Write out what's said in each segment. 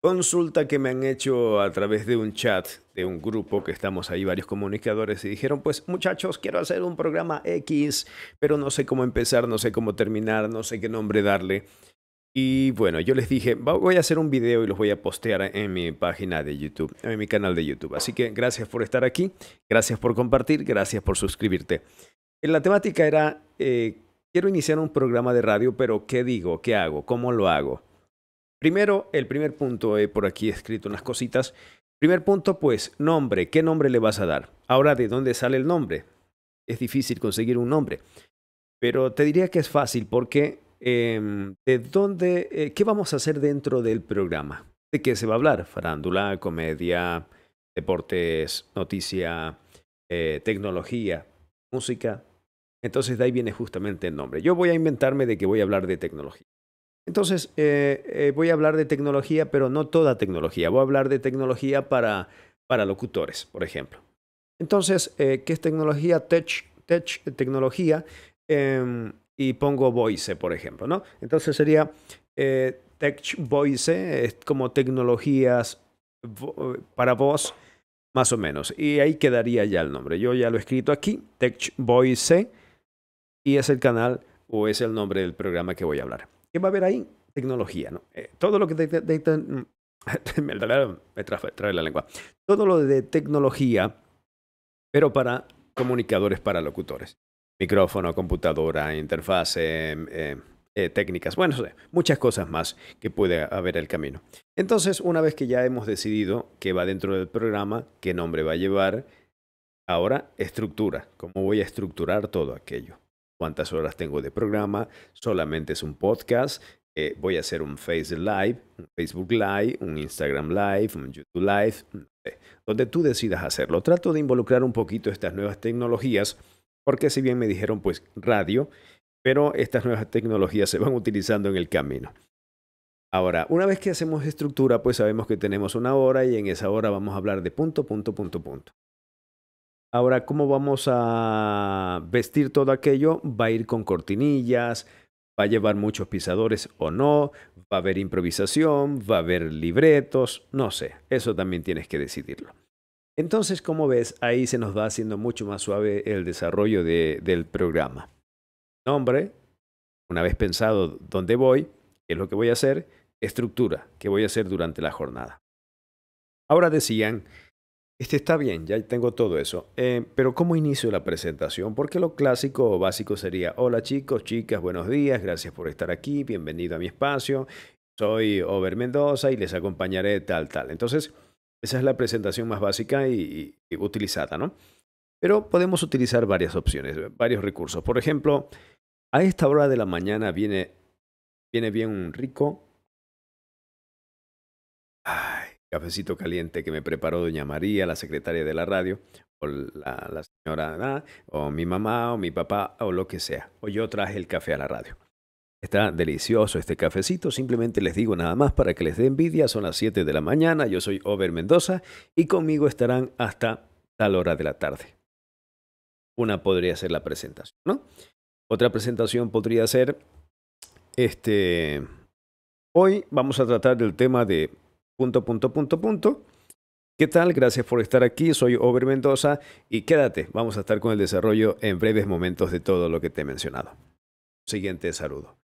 Consulta que me han hecho a través de un chat de un grupo que estamos ahí varios comunicadores y dijeron, pues muchachos, quiero hacer un programa X, pero no sé cómo empezar, no sé cómo terminar, no sé qué nombre darle. Y bueno, yo les dije, voy a hacer un video y los voy a postear en mi página de YouTube, en mi canal de YouTube. Así que gracias por estar aquí, gracias por compartir, gracias por suscribirte. La temática era, eh, quiero iniciar un programa de radio, pero ¿qué digo? ¿Qué hago? ¿Cómo lo hago? Primero, el primer punto, he eh, por aquí escrito unas cositas. Primer punto, pues, nombre. ¿Qué nombre le vas a dar? Ahora, ¿de dónde sale el nombre? Es difícil conseguir un nombre. Pero te diría que es fácil porque em, ¿de dónde, eh, qué vamos a hacer dentro del programa? ¿De qué se va a hablar? Farándula, comedia, deportes, noticia, eh, tecnología, música. Entonces de ahí viene justamente el nombre. Yo voy a inventarme de que voy a hablar de tecnología. Entonces, eh, eh, voy a hablar de tecnología, pero no toda tecnología. Voy a hablar de tecnología para, para locutores, por ejemplo. Entonces, eh, ¿qué es tecnología? Tech, tech tecnología. Em, y pongo voice, por ejemplo, ¿no? Entonces sería tech voice, es como tecnologías para voz, más o menos. Y ahí quedaría ya el nombre. Yo ya lo he escrito aquí, tech voice, y es el canal o es el nombre del programa que voy a hablar va a haber ahí? Tecnología, ¿no? Eh, todo lo que... De, trae, la lengua. Todo lo de tecnología, pero para comunicadores, para locutores. Micrófono, computadora, interfase, em, em, eh, técnicas, bueno, muchas cosas más que puede haber el camino. Entonces, una vez que ya hemos decidido qué va dentro del programa, qué nombre va a llevar, ahora estructura, cómo voy a estructurar todo aquello cuántas horas tengo de programa, solamente es un podcast, eh, voy a hacer un Face Live, un Facebook Live, un Instagram Live, un YouTube Live, donde tú decidas hacerlo. Trato de involucrar un poquito estas nuevas tecnologías, porque si bien me dijeron pues radio, pero estas nuevas tecnologías se van utilizando en el camino. Ahora, una vez que hacemos estructura, pues sabemos que tenemos una hora y en esa hora vamos a hablar de punto, punto, punto, punto. Ahora, ¿cómo vamos a vestir todo aquello? Va a ir con cortinillas, va a llevar muchos pisadores o no, va a haber improvisación, va a haber libretos, no sé, eso también tienes que decidirlo. Entonces, como ves, ahí se nos va haciendo mucho más suave el desarrollo de, del programa. Nombre, una vez pensado dónde voy, qué es lo que voy a hacer, estructura, qué voy a hacer durante la jornada. Ahora decían este está bien, ya tengo todo eso. Eh, pero ¿cómo inicio la presentación? Porque lo clásico o básico sería, hola chicos, chicas, buenos días, gracias por estar aquí, bienvenido a mi espacio, soy Over Mendoza y les acompañaré tal, tal. Entonces, esa es la presentación más básica y, y utilizada, ¿no? Pero podemos utilizar varias opciones, varios recursos. Por ejemplo, a esta hora de la mañana viene, viene bien un rico cafecito caliente que me preparó doña María, la secretaria de la radio, o la, señora, o mi mamá, o mi papá, o lo que sea. O yo traje el café a la radio. Está delicioso este cafecito, simplemente les digo nada más para que les dé envidia, son las 7 de la mañana, yo soy Ober Mendoza y conmigo estarán hasta tal hora de la tarde. Una podría ser la presentación, ¿no? Otra presentación podría ser, este, hoy vamos a tratar del tema de punto, punto, punto, punto. ¿Qué tal? Gracias por estar aquí. Soy Over Mendoza y quédate. Vamos a estar con el desarrollo en breves momentos de todo lo que te he mencionado. Siguiente saludo.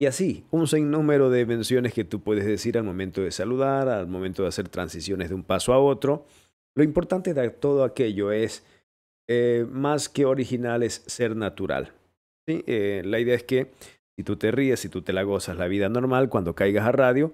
Y así, un sinnúmero de menciones que tú puedes decir al momento de saludar, al momento de hacer transiciones de un paso a otro. Lo importante de todo aquello es, eh, más que original, es ser natural. Eh, la idea es que si tú te ríes, si tú te la gozas la vida normal, cuando caigas a radio,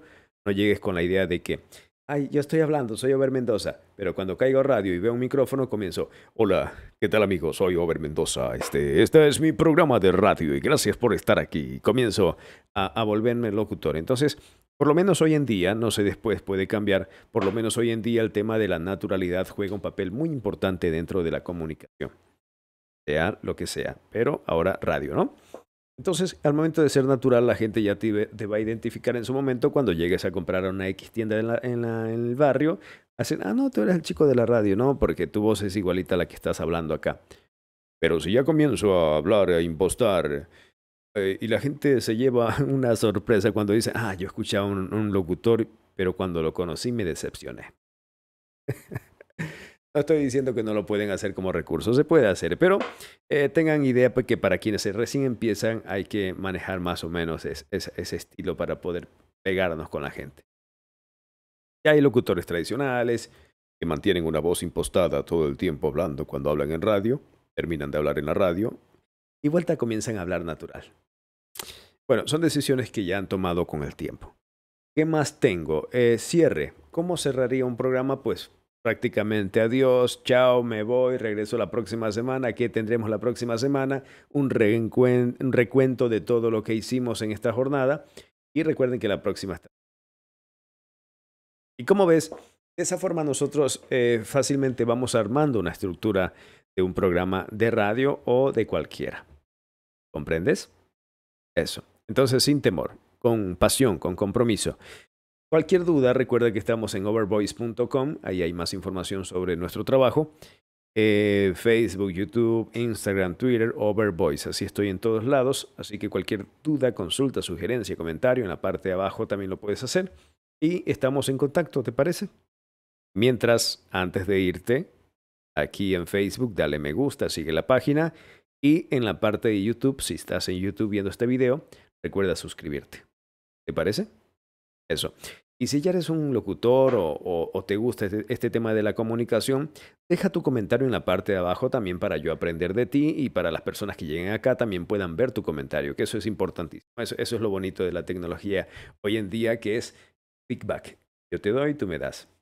no llegues con la idea de que, ay, yo estoy hablando, soy Ober Mendoza, pero cuando caigo a radio y veo un micrófono comienzo, hola, ¿qué tal amigos? Soy Ober Mendoza, este, este es mi programa de radio y gracias por estar aquí. Comienzo a, a volverme locutor. Entonces, por lo menos hoy en día, no sé después, puede cambiar, por lo menos hoy en día el tema de la naturalidad juega un papel muy importante dentro de la comunicación. Sea lo que sea, pero ahora radio, ¿no? Entonces, al momento de ser natural, la gente ya te, va a identificar en su momento cuando llegues a comprar a una X tienda en, el barrio. Hacen, ah, no, tú eres el chico de la radio, ¿no? Porque tu voz es igualita a la que estás hablando acá. Pero si ya comienzo a hablar, a impostar, eh, y la gente se lleva una sorpresa cuando dice, ah, yo escuchaba a un locutor, pero cuando lo conocí me decepcioné. estoy diciendo que no lo pueden hacer como recurso, se puede hacer, pero eh, tengan idea pues, que para quienes recién empiezan hay que manejar más o menos ese estilo para poder pegarnos con la gente. Ya hay locutores tradicionales que mantienen una voz impostada todo el tiempo hablando cuando hablan en radio, terminan de hablar en la radio y vuelta comienzan a hablar natural. Bueno, son decisiones que ya han tomado con el tiempo. ¿Qué más tengo? Eh, cierre. ¿Cómo cerraría un programa? Pues prácticamente adiós, chao, me voy, regreso la próxima semana, aquí tendremos la próxima semana un, recuento de todo lo que hicimos en esta jornada y recuerden que la próxima está. Y como ves, de esa forma nosotros eh, fácilmente vamos armando una estructura de un programa de radio o de cualquiera. ¿Comprendes? Eso. Entonces, sin temor, con pasión, con compromiso. Cualquier duda, recuerda que estamos en overvoice.com, ahí hay más información sobre nuestro trabajo. Eh, Facebook, YouTube, Instagram, Twitter, Overvoice. Así estoy en todos lados. Así que cualquier duda, consulta, sugerencia, comentario en la parte de abajo también lo puedes hacer. Y estamos en contacto, ¿te parece? Mientras, antes de irte, aquí en Facebook, dale me gusta, sigue la página. Y en la parte de YouTube, si estás en YouTube viendo este video, recuerda suscribirte. ¿Te parece? eso. Y si ya eres un locutor o, te gusta este, este, tema de la comunicación, deja tu comentario en la parte de abajo también para yo aprender de ti y para las personas que lleguen acá también puedan ver tu comentario, que eso es importantísimo. Eso, eso es lo bonito de la tecnología hoy en día, que es feedback. Yo te doy, tú me das.